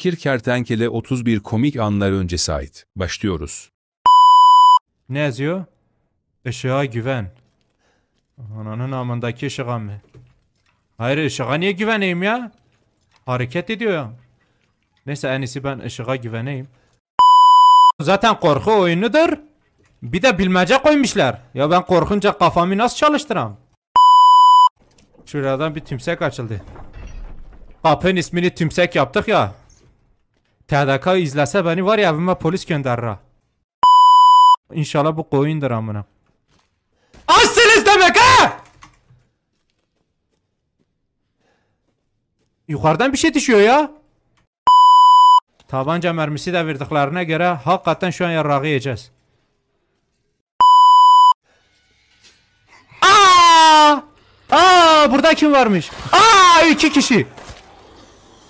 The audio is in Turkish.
Fakir Kertenkele 31 komik anlar önce ait. Başlıyoruz. Ne yazıyor? Işığa güven. Ananın amındaki ışığa mı? Hayır ışığa niye güveneyim ya? Hareket ediyor ya. Neyse en iyisi ben ışığa güveneyim. Zaten korku oyunudur. Bir de bilmece koymuşlar. Ya ben korkunca kafamı nasıl çalıştıram? Şuradan bir tümsek açıldı. Kapının ismini tümsek yaptık ya. TDK izlese beni var ya evime polis gönderir ha. İnşallah bu koyundur amına. Açsınız demek ha! Yukarıdan bir şey düşüyor ya. Tabanca mermisi de verdiklerine göre hakikaten şu an yarrağı yiyeceğiz. Aa! Aa! Burada kim varmış? Aa! iki kişi.